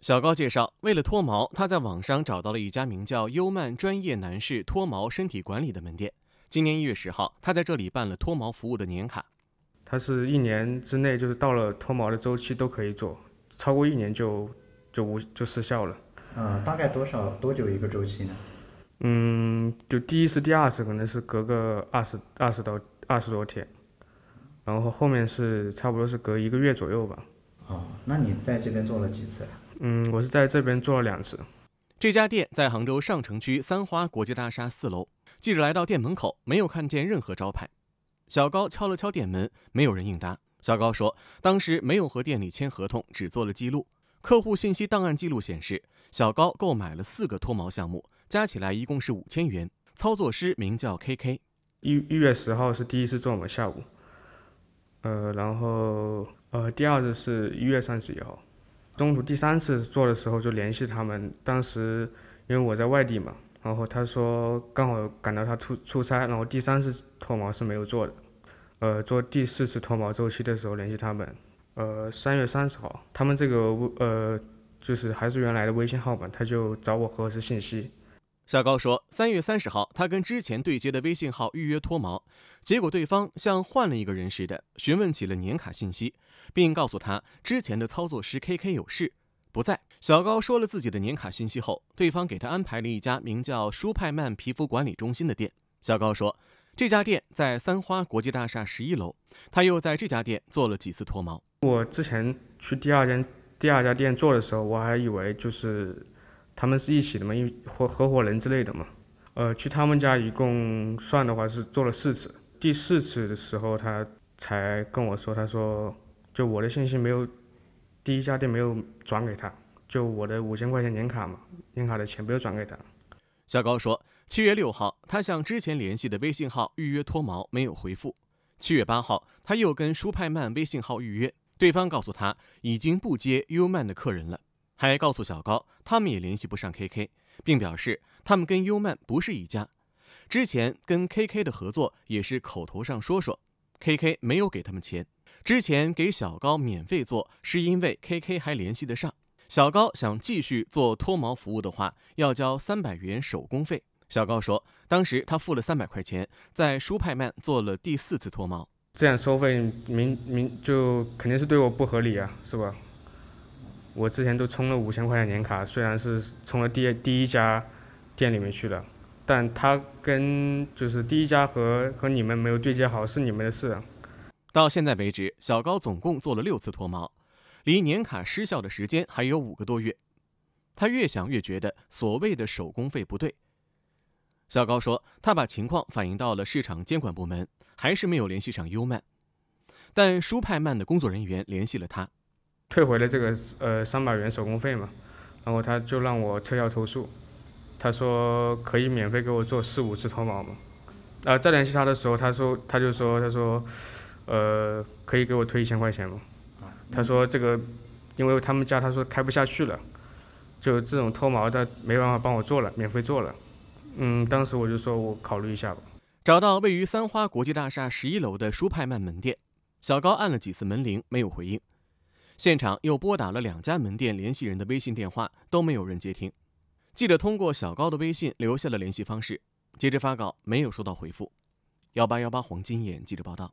小高介绍，为了脱毛，他在网上找到了一家名叫“优曼专业男士脱毛身体管理”的门店。今年一月十号，他在这里办了脱毛服务的年卡。他是一年之内，就是到了脱毛的周期都可以做，超过一年就就无就失效了。嗯，大概多少多久一个周期呢？嗯，就第一次、第二次可能是隔个二十二十到二十多天，然后后面是差不多是隔一个月左右吧。哦，那你在这边做了几次？嗯，我是在这边做了两次。这家店在杭州上城区三花国际大厦四楼。记者来到店门口，没有看见任何招牌。小高敲了敲店门，没有人应答。小高说，当时没有和店里签合同，只做了记录。客户信息档案记录显示，小高购买了四个脱毛项目，加起来一共是五千元。操作师名叫 K K。一一月十号是第一次做嘛，下午。呃，然后呃，第二次是一月三十一号。中途第三次做的时候就联系他们，当时因为我在外地嘛，然后他说刚好赶到他出出差，然后第三次脱毛是没有做的，呃，做第四次脱毛周期的时候联系他们，呃，三月三十号，他们这个呃就是还是原来的微信号吧，他就找我核实信息。小高说：“三月三十号，他跟之前对接的微信号预约脱毛，结果对方像换了一个人似的，询问起了年卡信息，并告诉他之前的操作师 K K 有事不在。小高说了自己的年卡信息后，对方给他安排了一家名叫舒派曼皮肤管理中心的店。小高说，这家店在三花国际大厦十一楼，他又在这家店做了几次脱毛。我之前去第二间第二家店做的时候，我还以为就是。”他们是一起的嘛，因为合合伙人之类的嘛。呃，去他们家一共算的话是做了四次，第四次的时候他才跟我说，他说就我的信息没有，第一家店没有转给他，就我的五千块钱年卡嘛，年卡的钱没有转给他。小高说，七月六号他向之前联系的微信号预约脱毛没有回复，七月八号他又跟舒派曼微信号预约，对方告诉他已经不接优曼的客人了。还告诉小高，他们也联系不上 KK，并表示他们跟优曼不是一家，之前跟 KK 的合作也是口头上说说，KK 没有给他们钱。之前给小高免费做是因为 KK 还联系得上。小高想继续做脱毛服务的话，要交三百元手工费。小高说，当时他付了三百块钱，在舒派曼做了第四次脱毛，这样收费明明就肯定是对我不合理呀，是吧？我之前都充了五千块钱年卡，虽然是充了第第一家店里面去的，但他跟就是第一家和和你们没有对接好是你们的事。到现在为止，小高总共做了六次脱毛，离年卡失效的时间还有五个多月。他越想越觉得所谓的手工费不对。小高说，他把情况反映到了市场监管部门，还是没有联系上优曼，但舒派曼的工作人员联系了他。退回了这个呃三百元手工费嘛，然后他就让我撤销投诉，他说可以免费给我做四五次脱毛嘛。啊，再联系他的时候，他说他就说他说，呃，可以给我退一千块钱嘛。啊，他说这个，因为他们家他说开不下去了，就这种脱毛的没办法帮我做了，免费做了。嗯，当时我就说我考虑一下吧。找到位于三花国际大厦十一楼的舒派曼门店，小高按了几次门铃，没有回应。现场又拨打了两家门店联系人的微信电话，都没有人接听。记者通过小高的微信留下了联系方式，截至发稿没有收到回复。幺八幺八黄金眼记者报道。